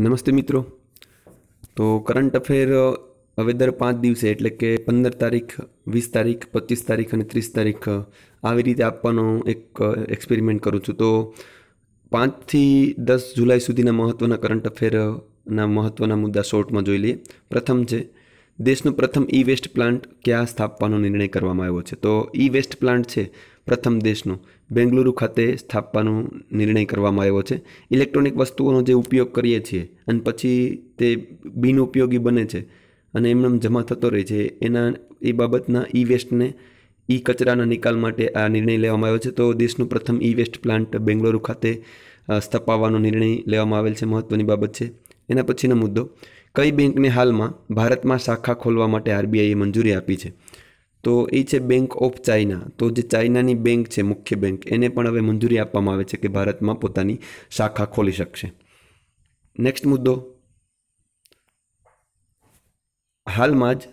નમસ્તે મિત્રો તો કરંટ અફેર હવે દર પાંચ દિવસે એટલે કે પંદર તારીખ વીસ તારીખ પચીસ તારીખ અને ત્રીસ તારીખ આવી રીતે આપવાનો એક એક્સપેરિમેન્ટ કરું છું તો પાંચથી દસ જુલાઈ સુધીના મહત્ત્વના કરંટ અફેરના મહત્ત્વના મુદ્દા શોર્ટમાં જોઈ લઈએ પ્રથમ છે દેશનો પ્રથમ ઈ વેસ્ટ પ્લાન્ટ ક્યાં સ્થાપવાનો નિર્ણય કરવામાં આવ્યો છે તો ઈ વેસ્ટ પ્લાન્ટ છે પ્રથમ દેશનો બેંગલુરુ ખાતે સ્થાપવાનો નિર્ણય કરવામાં આવ્યો છે ઇલેક્ટ્રોનિક વસ્તુઓનો જે ઉપયોગ કરીએ છીએ અને પછી તે બિનઉપયોગી બને છે અને એમ જમા થતો રહે છે એના એ બાબતના ઈ વેસ્ટને ઈ કચરાના નિકાલ માટે આ નિર્ણય લેવામાં આવ્યો છે તો દેશનું પ્રથમ ઈ વેસ્ટ પ્લાન્ટ બેંગલુરુ ખાતે સ્થપાવવાનો નિર્ણય લેવામાં આવેલ છે મહત્ત્વની બાબત છે એના પછીનો મુદ્દો કઈ બેંકને હાલમાં ભારતમાં શાખા ખોલવા માટે આરબીઆઈએ મંજૂરી આપી છે તો એ છે બેંક ઓફ ચાઇના તો જે ચાઇનાની બેંક છે મુખ્ય બેંક એને પણ હવે મંજૂરી આપવામાં આવે છે કે ભારતમાં પોતાની શાખા ખોલી શકશે નેક્સ્ટ મુદ્દો હાલમાં જ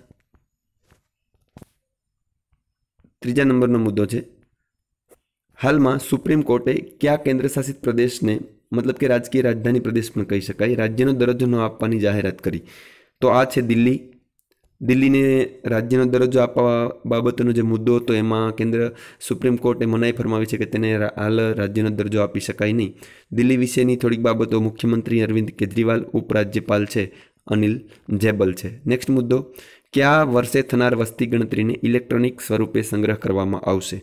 ત્રીજા નંબરનો મુદ્દો છે હાલમાં સુપ્રીમ કોર્ટે કયા કેન્દ્ર શાસિત પ્રદેશને મતલબ કે રાજકીય રાજધાની પ્રદેશ પણ કહી શકાય રાજ્યનો દરજ્જો ન આપવાની જાહેરાત કરી તો આ છે દિલ્હી દિલ્હીને રાજ્યનો દરજ્જો આપવા બાબતનો જે મુદ્દો હતો એમાં કેન્દ્ર સુપ્રીમ કોર્ટે મનાઈ ફરમાવી છે કે તેને હાલ રાજ્યનો દરજ્જો આપી શકાય નહીં દિલ્હી વિશેની થોડીક બાબતો મુખ્યમંત્રી અરવિંદ કેજરીવાલ ઉપરાજ્યપાલ છે અનિલ જેબલ છે નેક્સ્ટ મુદ્દો કયા વર્ષે થનાર વસ્તી ગણતરીને ઇલેક્ટ્રોનિક સ્વરૂપે સંગ્રહ કરવામાં આવશે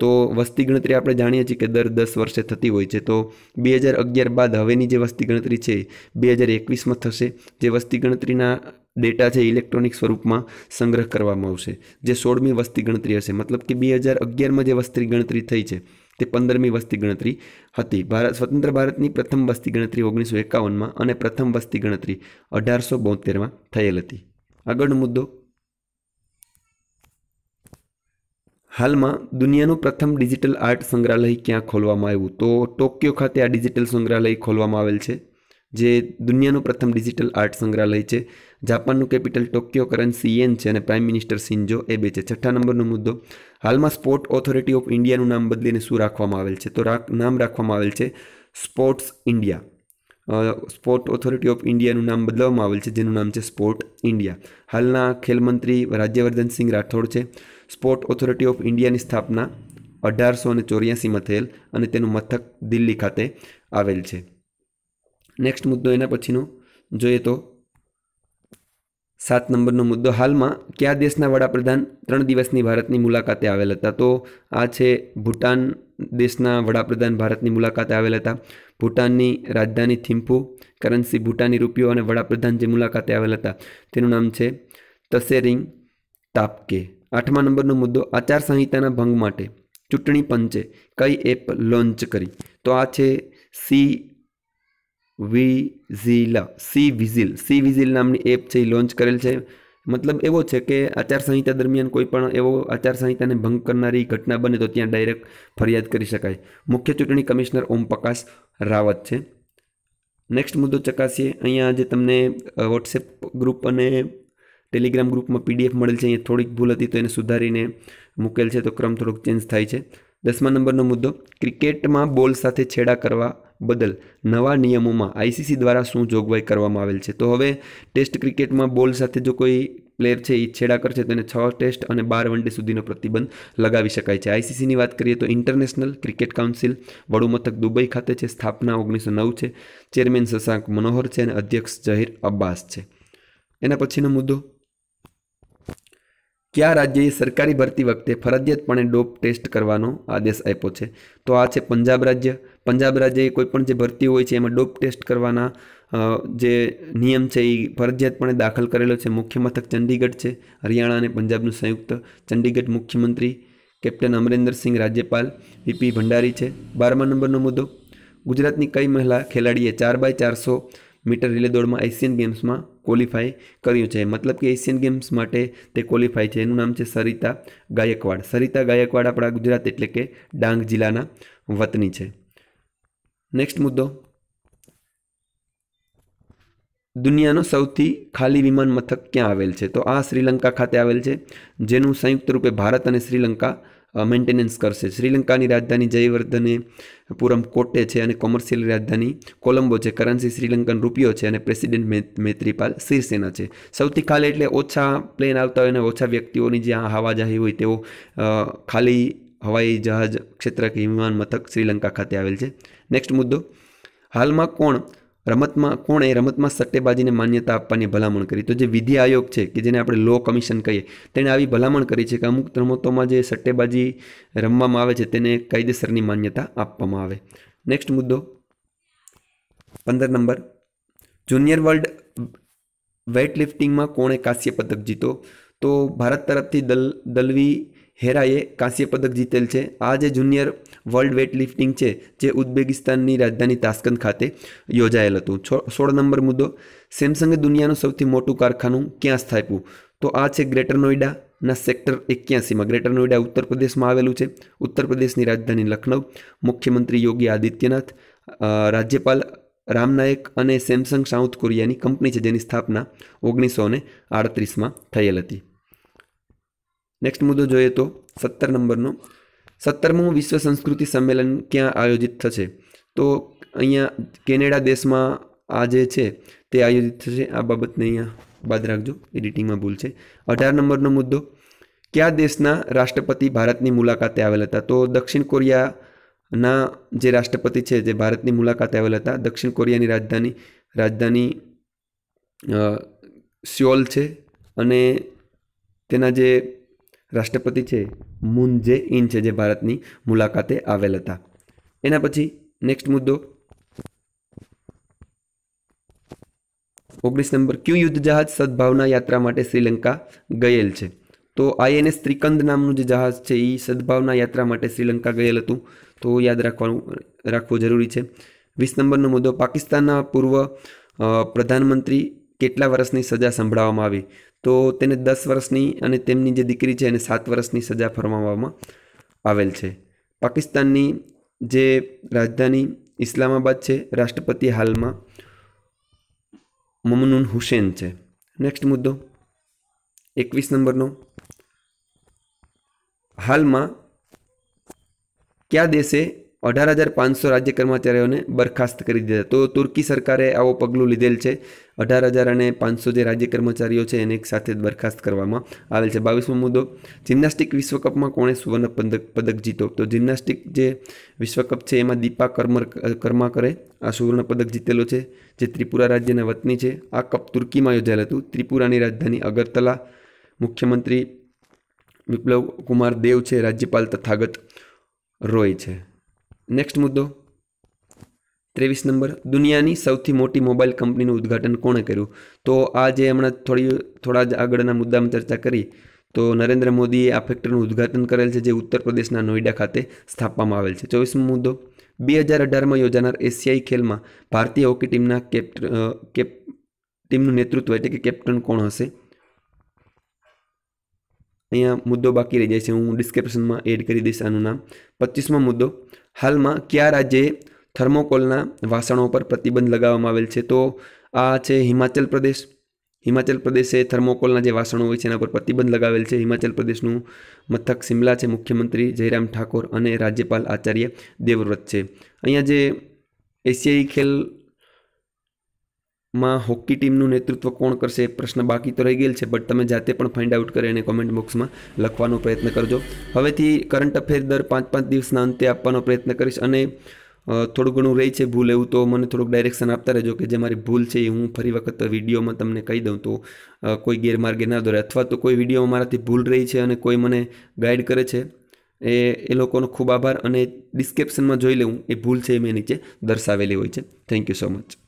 તો વસ્તી ગણતરી આપણે જાણીએ છીએ કે દર દસ વર્ષે થતી હોય છે તો બે હજાર અગિયાર બાદ હવેની જે વસ્તી ગણતરી છે બે હજાર એકવીસમાં થશે જે વસ્તી ગણતરીના ડેટા છે ઇલેક્ટ્રોનિક સ્વરૂપમાં સંગ્રહ કરવામાં આવશે જે સોળમી વસ્તી ગણતરી હશે મતલબ કે બે હજાર અગિયારમાં જે વસ્તી ગણતરી થઈ છે તે પંદરમી વસ્તી ગણતરી હતી ભારત સ્વતંત્ર ભારતની પ્રથમ વસ્તી ગણતરી ઓગણીસો એકાવનમાં અને પ્રથમ વસ્તી ગણતરી અઢારસો બોતેરમાં થયેલ હતી આગળનો મુદ્દો હાલમાં દુનિયાનું પ્રથમ ડિજિટલ આર્ટ સંગ્રહાલય ક્યાં ખોલવામાં આવ્યું તો ટોક્યો ખાતે આ ડિજિટલ સંગ્રહાલય ખોલવામાં આવેલ છે જે દુનિયાનું પ્રથમ ડિજિટલ આર્ટ સંગ્રહાલય છે જાપાનનું કેપિટલ ટોક્યો કરન્સી યેન છે અને પ્રાઇમ મિનિસ્ટર સિન્જો બે છે છઠ્ઠા નંબરનો મુદ્દો હાલમાં સ્પોર્ટ ઓથોરિટી ઓફ ઇન્ડિયાનું નામ બદલીને શું રાખવામાં આવેલ છે તો નામ રાખવામાં આવેલ છે sports India sport authority of ઇન્ડિયાનું નામ બદલવામાં આવેલ છે જેનું નામ છે સ્પોર્ટ ઇન્ડિયા હાલના ખેલ ખેલમંત્રી રાજ્યવર્ધનસિંહ રાઠોડ છે સ્પોર્ટ ઓથોરિટી ઓફ ઇન્ડિયાની સ્થાપના અઢારસો અને ચોર્યાસીમાં થયેલ અને તેનું મથક દિલ્હી ખાતે આવેલ છે નેક્સ્ટ મુદ્દો એના પછીનો જોઈએ તો સાત નંબરનો મુદ્દો હાલમાં કયા દેશના વડાપ્રધાન ત્રણ દિવસની ભારતની મુલાકાતે આવેલ હતા તો આ છે ભૂટાન દેશના વડાપ્રધાન ભારતની મુલાકાતે આવેલ હતા ભૂટાનની રાજધાની થિમ્ફુ કરન્સી ભૂટાની રૂપિયો અને વડાપ્રધાન જે મુલાકાતે આવેલ હતા તેનું નામ છે તસેરિંગ તાપકે આઠમા નંબરનો મુદ્દો આચારસંહિતાના ભંગ માટે ચૂંટણી પંચે કઈ એપ લોન્ચ કરી તો આ છે C vigil C vigil C vigil નામની એપ છે એ લોન્ચ કરેલ છે મતલબ એવો છે કે આચારસંહિતા દરમિયાન કોઈ પણ એવો આચારસંહિતાને ભંગ કરનારી ઘટના બને તો ત્યાં ડાયરેક્ટ ફરિયાદ કરી શકાય મુખ્ય ચૂંટણી કમિશનર ઓમ પ્રકાશ રાવત છે નેક્સ્ટ મુદ્દો ચકાસીએ અહીંયા જે તમને વોટ્સએપ ગ્રુપ અને ટેલિગ્રામ ગ્રુપમાં પીડીએફ મળેલ છે અહીંયા થોડીક ભૂલ હતી તો એને સુધારીને મૂકેલ છે તો ક્રમ થોડોક ચેન્જ થાય છે દસમા નંબરનો મુદ્દો ક્રિકેટમાં બોલ સાથે છેડા કરવા બદલ નવા નિયમોમાં આઈસીસી દ્વારા શું જોગવાઈ કરવામાં આવેલ છે તો હવે ટેસ્ટ ક્રિકેટમાં બોલ સાથે જો કોઈ પ્લેયર છે એ છેડા કરશે તેને છ ટેસ્ટ અને બાર વનડે સુધીનો પ્રતિબંધ લગાવી શકાય છે આઈસીસીની વાત કરીએ તો ઇન્ટરનેશનલ ક્રિકેટ કાઉન્સિલ વડુમથક દુબઈ ખાતે છે સ્થાપના ઓગણીસો નવ છે ચેરમેન શશાંક મનોહર છે અને અધ્યક્ષ જહીર અબ્બાસ છે એના પછીનો મુદ્દો કયા રાજ્યએ સરકારી ભરતી વખતે ફરજિયાતપણે ડોપ ટેસ્ટ કરવાનો આદેશ આપ્યો છે તો આ છે પંજાબ રાજ્ય પંજાબ રાજ્યએ કોઈપણ જે ભરતી હોય છે એમાં ડોપ ટેસ્ટ કરવાના જે નિયમ છે એ ફરજિયાતપણે દાખલ કરેલો છે મુખ્ય મથક ચંડીગઢ છે હરિયાણા અને પંજાબનું સંયુક્ત ચંડીગઢ મુખ્યમંત્રી કેપ્ટન અમરેન્દર સિંહ રાજ્યપાલ વીપી ભંડારી છે બારમા નંબરનો મુદ્દો ગુજરાતની કઈ મહિલા ખેલાડીએ ચાર બાય ચારસો મીટર રિલે દોડમાં એશિયન ગેમ્સમાં ક્વોલિફાય કર્યું છે મતલબ કે એશિયન ગેમ્સ માટે તે ક્વોલિફાય છે એનું નામ છે સરિતા ગાયકવાડ સરિતા ગાયકવાડ આપણા ગુજરાત એટલે કે ડાંગ જિલ્લાના વતની છે નેક્સ્ટ મુદ્દો દુનિયાનો સૌથી ખાલી વિમાન મથક ક્યાં આવેલ છે તો આ શ્રીલંકા ખાતે આવેલ છે જેનું સંયુક્ત રૂપે ભારત અને શ્રીલંકા મેન્ટેનન્સ કરશે શ્રીલંકાની રાજધાની જયવર્ધને પુરમ કોટે છે અને કોમર્શિયલ રાજધાની કોલંબો છે કરન્સી શ્રીલંકન રૂપિયો છે અને પ્રેસિડેન્ટ મૈત્રીપાલ શિવસેના છે સૌથી ખાલી એટલે ઓછા પ્લેન આવતા હોય અને ઓછા વ્યક્તિઓની જ્યાં આવાજાહી હોય તેઓ ખાલી હવાઈ જહાજ ક્ષેત્ર કે વિમાન મથક શ્રીલંકા ખાતે આવેલ છે નેક્સ્ટ મુદ્દો હાલમાં કોણ રમતમાં કોણે રમતમાં સટ્ટેબાજીને માન્યતા આપવાની ભલામણ કરી તો જે વિધિ આયોગ છે કે જેને આપણે લો કમિશન કહીએ તેણે આવી ભલામણ કરી છે કે અમુક રમતોમાં જે સટ્ટેબાજી રમવામાં આવે છે તેને કાયદેસરની માન્યતા આપવામાં આવે નેક્સ્ટ મુદ્દો પંદર નંબર જુનિયર વર્લ્ડ વેઇટ લિફ્ટિંગમાં કોણે કાંસ્ય પદક જીતો તો ભારત તરફથી દલ દલવી હેરાએ કાંસ્ય પદક જીતેલ છે આ જે જુનિયર વર્લ્ડ વેટ લિફ્ટિંગ છે જે ઉઝબેકિસ્તાનની રાજધાની તાસ્કંદ ખાતે યોજાયેલ હતું સોળ નંબર મુદ્દો સેમસંગે દુનિયાનું સૌથી મોટું કારખાનું ક્યાં સ્થાપ્યું તો આ છે ગ્રેટર નોઈડાના સેક્ટર એક્યાસીમાં ગ્રેટર નોઈડા ઉત્તર પ્રદેશમાં આવેલું છે ઉત્તર પ્રદેશની રાજધાની લખનઉ મુખ્યમંત્રી યોગી આદિત્યનાથ રાજ્યપાલ રામ નાયક અને સેમસંગ સાઉથ કોરિયાની કંપની છે જેની સ્થાપના ઓગણીસો ને આડત્રીસમાં થયેલ હતી નેક્સ્ટ મુદ્દો જોઈએ તો સત્તર નંબરનો સત્તરમું વિશ્વ સંસ્કૃતિ સંમેલન ક્યાં આયોજિત થશે તો અહીંયા કેનેડા દેશમાં આ જે છે તે આયોજિત થશે આ બાબતને અહીંયા બાદ રાખજો એડિટિંગમાં ભૂલ છે અઢાર નંબરનો મુદ્દો કયા દેશના રાષ્ટ્રપતિ ભારતની મુલાકાતે આવેલ હતા તો દક્ષિણ કોરિયાના જે રાષ્ટ્રપતિ છે જે ભારતની મુલાકાતે આવેલ હતા દક્ષિણ કોરિયાની રાજધાની રાજધાની સ્યોલ છે અને તેના જે રાષ્ટ્રપતિ છે મુન જે ઇન છે જે ભારતની મુલાકાતે આવેલ હતા એના પછી નેક્સ્ટ મુદ્દો ઓગણીસ નંબર ક્યુ યુદ્ધ જહાજ સદભાવના યાત્રા માટે શ્રીલંકા ગયેલ છે તો આઈએનએસ ત્રિકંદ નામનું જે જહાજ છે એ સદભાવના યાત્રા માટે શ્રીલંકા ગયેલ હતું તો યાદ રાખવાનું રાખવું જરૂરી છે વીસ નંબરનો મુદ્દો પાકિસ્તાનના પૂર્વ પ્રધાનમંત્રી કેટલા વર્ષની સજા સંભળાવવામાં આવી તો તેને દસ વર્ષની અને તેમની જે દીકરી છે એને સાત વર્ષની સજા ફરમાવવામાં આવેલ છે પાકિસ્તાનની જે રાજધાની ઇસ્લામાબાદ છે રાષ્ટ્રપતિ હાલમાં મમનુન હુસેન છે નેક્સ્ટ મુદ્દો એકવીસ નંબરનો હાલમાં કયા દેશે અઢાર હજાર પાંચસો રાજ્ય કર્મચારીઓને બરખાસ્ત કરી દીધા તો તુર્કી સરકારે આવો પગલું લીધેલ છે અઢાર હજાર અને પાંચસો જે રાજ્ય કર્મચારીઓ છે એને એક સાથે બરખાસ્ત કરવામાં આવેલ છે બાવીસમો મુદ્દો જિમ્નાસ્ટિક વિશ્વકપમાં કોણે સુવર્ણ પદક પદક જીતો તો જિમ્નાસ્ટિક જે વિશ્વકપ છે એમાં દીપા કર્મર કર્માકરે આ સુવર્ણ પદક જીતેલો છે જે ત્રિપુરા રાજ્યના વતની છે આ કપ તુર્કીમાં યોજાયેલ હતું ત્રિપુરાની રાજધાની અગરતલા મુખ્યમંત્રી વિપ્લવ કુમાર દેવ છે રાજ્યપાલ તથાગત રોય છે નેક્સ્ટ મુદ્દો ત્રેવીસ નંબર દુનિયાની સૌથી મોટી મોબાઈલ કંપનીનું ઉદ્ઘાટન કોણે કર્યું તો આ જે હમણાં થોડી થોડા જ આગળના મુદ્દામાં ચર્ચા કરી તો નરેન્દ્ર મોદીએ આ ફેક્ટરીનું ઉદ્ઘાટન કરેલ છે જે ઉત્તર પ્રદેશના નોઈડા ખાતે સ્થાપવામાં આવેલ છે ચોવીસમો મુદ્દો બે હજાર અઢારમાં યોજાનાર એશિયાઈ ખેલમાં ભારતીય હોકી ટીમના કેપ્ટ કેપ ટીમનું નેતૃત્વ એટલે કે કેપ્ટન કોણ હશે અહીંયા મુદ્દો બાકી રહી જાય છે હું ડિસ્ક્રિપ્શનમાં એડ કરી દઈશ આનું નામ પચીસમો મુદ્દો હાલમાં કયા રાજ્યે થર્મોકોલના વાસણો પર પ્રતિબંધ લગાવવામાં આવેલ છે તો આ છે હિમાચલ પ્રદેશ હિમાચલ પ્રદેશે થર્મોકોલના જે વાસણો હોય છે એના પર પ્રતિબંધ લગાવેલ છે હિમાચલ પ્રદેશનું મથક સિમલા છે મુખ્યમંત્રી જયરામ ઠાકોર અને રાજ્યપાલ આચાર્ય દેવવ્રત છે અહીંયા જે એશિયાઈ ખેલ માં હોકી ટીમનું નેતૃત્વ કોણ કરશે એ પ્રશ્ન બાકી તો રહી ગયેલ છે બટ તમે જાતે પણ ફાઇન્ડ આઉટ કરી અને કોમેન્ટ બોક્સમાં લખવાનો પ્રયત્ન કરજો હવેથી કરંટ અફેર દર પાંચ પાંચ દિવસના અંતે આપવાનો પ્રયત્ન કરીશ અને થોડું ઘણું રહી છે ભૂલ એવું તો મને થોડુંક ડાયરેક્શન આપતા રહેજો કે જે મારી ભૂલ છે એ હું ફરી વખત વિડીયોમાં તમને કહી દઉં તો કોઈ ગેરમાર્ગે ના દોરે અથવા તો કોઈ વિડીયોમાં મારાથી ભૂલ રહી છે અને કોઈ મને ગાઈડ કરે છે એ એ લોકોનો ખૂબ આભાર અને ડિસ્ક્રિપ્શનમાં જોઈ લેવું એ ભૂલ છે એ મેં નીચે દર્શાવેલી હોય છે થેન્ક યુ સો મચ